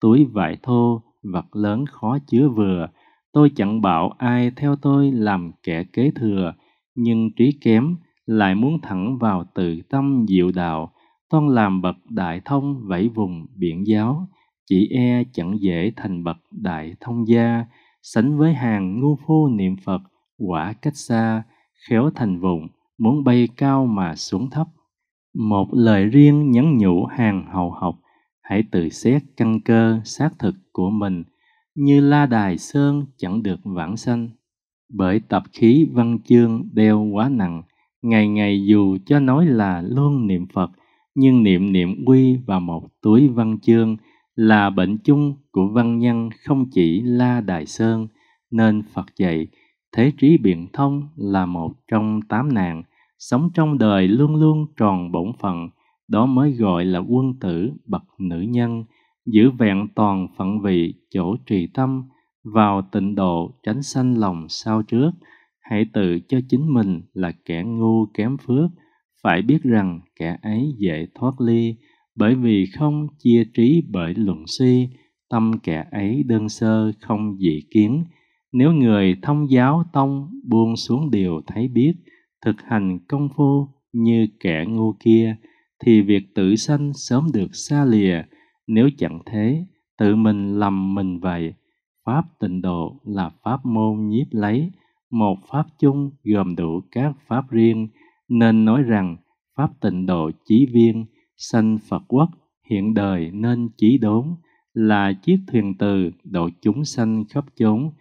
túi vải thô vật lớn khó chứa vừa tôi chẳng bảo ai theo tôi làm kẻ kế thừa nhưng trí kém lại muốn thẳng vào tự tâm diệu đạo toan làm bậc đại thông vẫy vùng biển giáo chỉ e chẳng dễ thành bậc đại thông gia sánh với hàng ngu phu niệm phật quả cách xa khéo thành vùng muốn bay cao mà xuống thấp một lời riêng nhắn nhủ hàng hầu học hãy tự xét căn cơ xác thực của mình như la đài sơn chẳng được vãng sanh bởi tập khí văn chương đeo quá nặng ngày ngày dù cho nói là luôn niệm phật nhưng niệm niệm quy và một túi văn chương là bệnh chung của văn nhân không chỉ La Đài Sơn, nên Phật dạy thế trí biện thông là một trong tám nạn, sống trong đời luôn luôn tròn bổn phận, đó mới gọi là quân tử bậc nữ nhân, giữ vẹn toàn phận vị chỗ trì tâm, vào tịnh độ tránh sanh lòng sao trước, hãy tự cho chính mình là kẻ ngu kém phước, phải biết rằng kẻ ấy dễ thoát ly, bởi vì không chia trí bởi luận suy tâm kẻ ấy đơn sơ không dị kiến nếu người thông giáo tông buông xuống điều thấy biết thực hành công phu như kẻ ngu kia thì việc tự sanh sớm được xa lìa nếu chẳng thế tự mình lầm mình vậy pháp tịnh độ là pháp môn nhiếp lấy một pháp chung gồm đủ các pháp riêng nên nói rằng pháp tịnh độ chí viên sanh Phật quốc hiện đời nên chí đốn là chiếc thuyền từ độ chúng sanh khắp chốn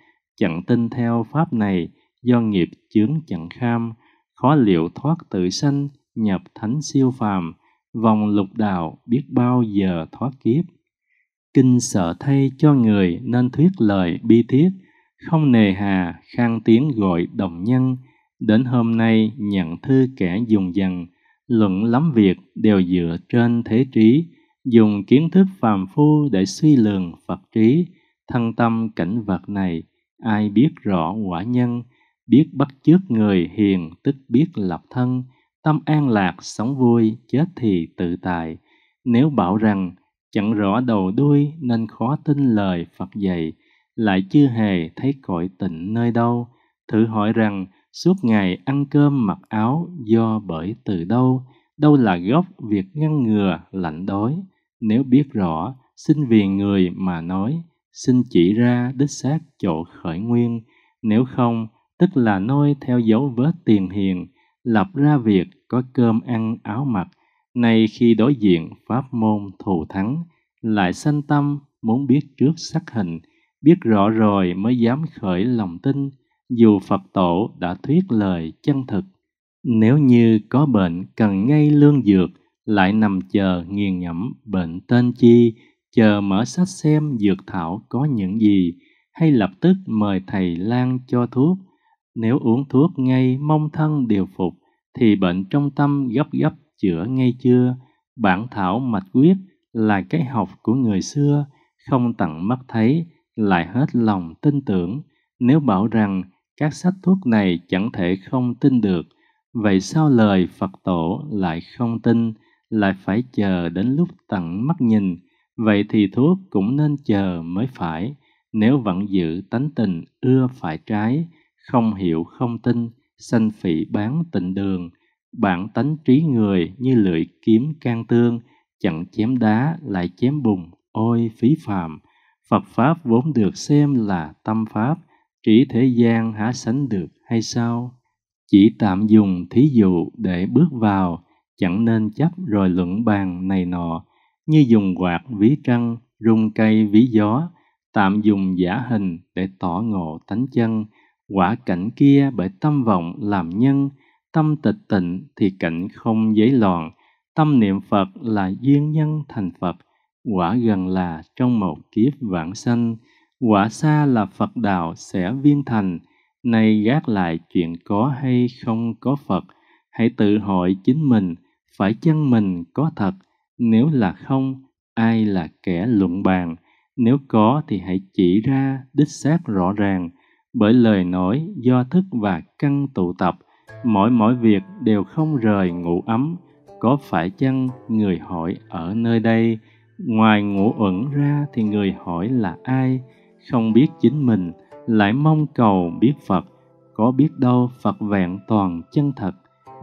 chẳng tin theo pháp này do nghiệp chướng chẳng kham khó liệu thoát tự sanh nhập thánh siêu phàm vòng lục đạo biết bao giờ thoát kiếp kinh sợ thay cho người nên thuyết lời bi thiết không nề hà khang tiếng gọi đồng nhân đến hôm nay nhận thư kẻ dùng dằn luận lắm việc đều dựa trên thế trí, dùng kiến thức phàm phu để suy lường Phật trí, thân tâm cảnh vật này, ai biết rõ quả nhân, biết bắt chước người hiền tức biết lập thân, tâm an lạc, sống vui, chết thì tự tại. Nếu bảo rằng chẳng rõ đầu đuôi nên khó tin lời Phật dạy, lại chưa hề thấy cõi tịnh nơi đâu, thử hỏi rằng suốt ngày ăn cơm mặc áo do bởi từ đâu, đâu là gốc việc ngăn ngừa lạnh đói. Nếu biết rõ, xin vì người mà nói, xin chỉ ra đích xác chỗ khởi nguyên, nếu không, tức là noi theo dấu vết tiền hiền, lập ra việc có cơm ăn áo mặc, nay khi đối diện pháp môn thù thắng, lại sanh tâm muốn biết trước sắc hình, biết rõ rồi mới dám khởi lòng tin, dù Phật tổ đã thuyết lời chân thực, nếu như có bệnh cần ngay lương dược, lại nằm chờ nghiền ngẫm bệnh tên chi, chờ mở sách xem dược thảo có những gì, hay lập tức mời thầy lang cho thuốc. Nếu uống thuốc ngay mong thân điều phục, thì bệnh trong tâm gấp gấp chữa ngay chưa. Bản thảo mạch quyết là cái học của người xưa, không tận mắt thấy, lại hết lòng tin tưởng. Nếu bảo rằng các sách thuốc này chẳng thể không tin được vậy sao lời phật tổ lại không tin lại phải chờ đến lúc tận mắt nhìn vậy thì thuốc cũng nên chờ mới phải nếu vẫn giữ tánh tình ưa phải trái không hiểu không tin sanh phỉ bán tình đường bản tánh trí người như lưỡi kiếm can tương chẳng chém đá lại chém bùn ôi phí phàm phật pháp vốn được xem là tâm pháp trí thế gian há sánh được hay sao? Chỉ tạm dùng thí dụ để bước vào, chẳng nên chấp rồi luận bàn này nọ, như dùng quạt ví trăng, rung cây ví gió, tạm dùng giả hình để tỏ ngộ tánh chân, quả cảnh kia bởi tâm vọng làm nhân, tâm tịch tịnh thì cảnh không giấy loạn, tâm niệm Phật là duyên nhân thành Phật, quả gần là trong một kiếp vãng sanh, quả xa là Phật đạo sẽ viên thành, nay gác lại chuyện có hay không có Phật, hãy tự hỏi chính mình, phải chăng mình có thật, nếu là không, ai là kẻ luận bàn, nếu có thì hãy chỉ ra đích xác rõ ràng, bởi lời nói do thức và căn tụ tập, mỗi mỗi việc đều không rời ngủ ấm, có phải chăng người hỏi ở nơi đây, ngoài ngủ ẩn ra thì người hỏi là ai? không biết chính mình lại mong cầu biết phật có biết đâu phật vẹn toàn chân thật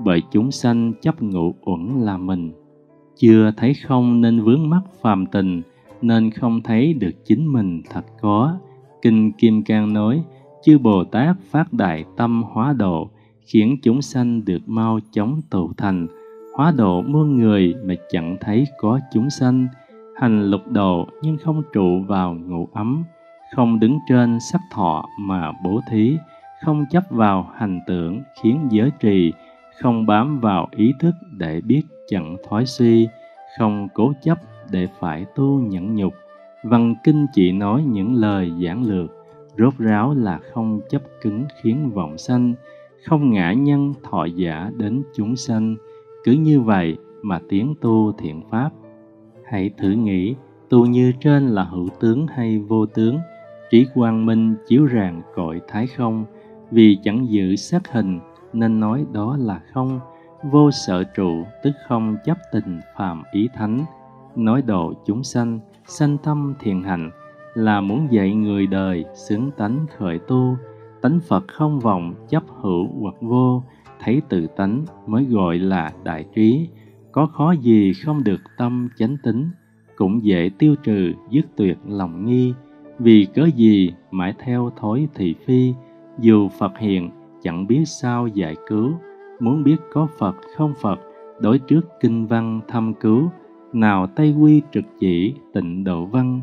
bởi chúng sanh chấp ngụ uẩn là mình chưa thấy không nên vướng mắc phàm tình nên không thấy được chính mình thật có kinh kim cang nói chư bồ tát phát đại tâm hóa độ khiến chúng sanh được mau chóng tụ thành hóa độ muôn người mà chẳng thấy có chúng sanh hành lục đồ nhưng không trụ vào ngủ ấm không đứng trên sắc thọ mà bố thí, không chấp vào hành tưởng khiến giới trì, không bám vào ý thức để biết chẳng thoái suy, không cố chấp để phải tu nhẫn nhục. Văn kinh chỉ nói những lời giảng lược, rốt ráo là không chấp cứng khiến vọng sanh, không ngã nhân thọ giả đến chúng sanh, cứ như vậy mà tiến tu thiện pháp. Hãy thử nghĩ, tu như trên là hữu tướng hay vô tướng – trí quang minh chiếu rạng cõi thái không vì chẳng giữ xác hình nên nói đó là không vô sợ trụ tức không chấp tình phạm ý thánh nói độ chúng sanh sanh tâm thiền hạnh là muốn dạy người đời xứng tánh khởi tu tánh phật không vọng chấp hữu hoặc vô thấy tự tánh mới gọi là đại trí có khó gì không được tâm chánh tính cũng dễ tiêu trừ dứt tuyệt lòng nghi vì cớ gì mãi theo thói thị phi dù phật hiện chẳng biết sao giải cứu muốn biết có phật không phật đối trước kinh văn thăm cứu nào tây quy trực chỉ tịnh độ văn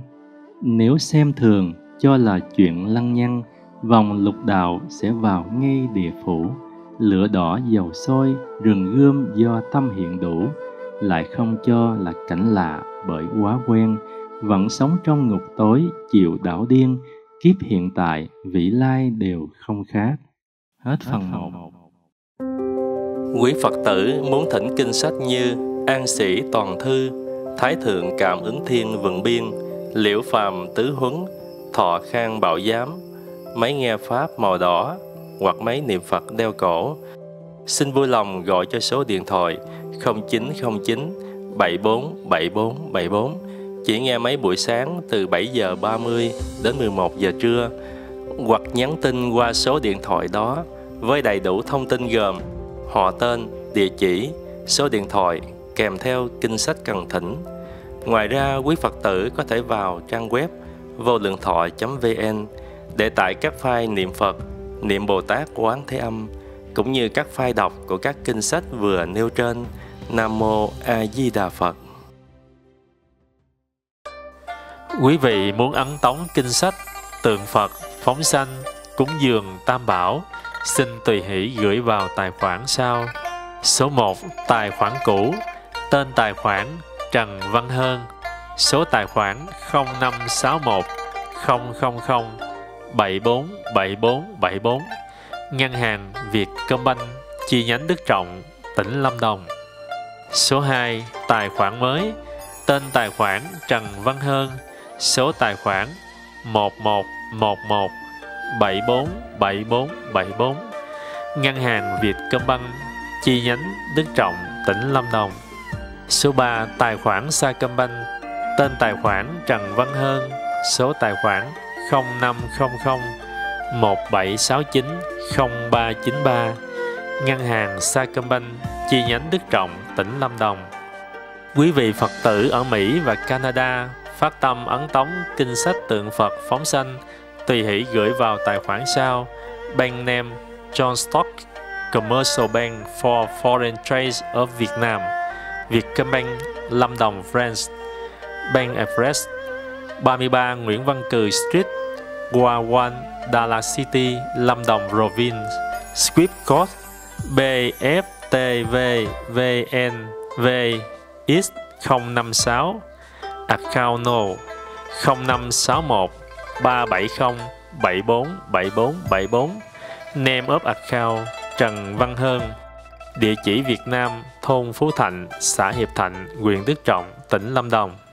nếu xem thường cho là chuyện lăng nhăng vòng lục đạo sẽ vào ngay địa phủ lửa đỏ dầu sôi rừng gươm do tâm hiện đủ lại không cho là cảnh lạ bởi quá quen vẫn sống trong ngục tối chịu đảo điên kiếp hiện tại vĩ lai đều không khác hết phần một quý phật tử muốn thỉnh kinh sách như an sĩ toàn thư thái thượng cảm ứng thiên vườn biên liễu phàm tứ huấn thọ khang bảo giám máy nghe pháp màu đỏ hoặc máy niệm phật đeo cổ xin vui lòng gọi cho số điện thoại 0909 74 74 74 chỉ nghe mấy buổi sáng từ 7 giờ 30 đến 11 giờ trưa hoặc nhắn tin qua số điện thoại đó với đầy đủ thông tin gồm họ tên, địa chỉ, số điện thoại kèm theo kinh sách cần thỉnh. Ngoài ra, quý Phật tử có thể vào trang web vô lượng thọ.vn để tải các file niệm Phật, niệm Bồ Tát Quán Thế Âm cũng như các file đọc của các kinh sách vừa nêu trên. Nam mô A Di Đà Phật. Quý vị muốn ấn tống kinh sách, tượng Phật, phóng sanh, cúng dường tam bảo, xin tùy hỷ gửi vào tài khoản sau. Số 1. Tài khoản cũ Tên tài khoản Trần Văn Hơn Số tài khoản 0561 000 747474 Ngân hàng Banh, chi nhánh Đức Trọng, tỉnh Lâm Đồng Số 2. Tài khoản mới Tên tài khoản Trần Văn Hơn số tài khoản 1111 747474 Ngân hàng Vietcombank chi nhánh Đức Trọng, tỉnh Lâm Đồng. Số 3 tài khoản Sacombank tên tài khoản Trần Văn Hơn, số tài khoản 0500 1769 0393 Ngân hàng Sacombank chi nhánh Đức Trọng, tỉnh Lâm Đồng. Quý vị Phật tử ở Mỹ và Canada phát tâm ấn tống kinh sách tượng Phật phóng sanh, tùy hỷ gửi vào tài khoản sau Bank name John Stock Commercial Bank for Foreign Trade Việt Nam Vietcombank Lâm Đồng France Bank Express 33 Nguyễn Văn Cừ Street Qua One Dallas City Lâm Đồng Province Script Code BFTVVNVX056 account no 0561 370 747474 Name of account Trần Văn Hơn Địa chỉ Việt Nam, thôn Phú Thạnh, xã Hiệp Thạnh, huyện Đức Trọng, tỉnh Lâm Đồng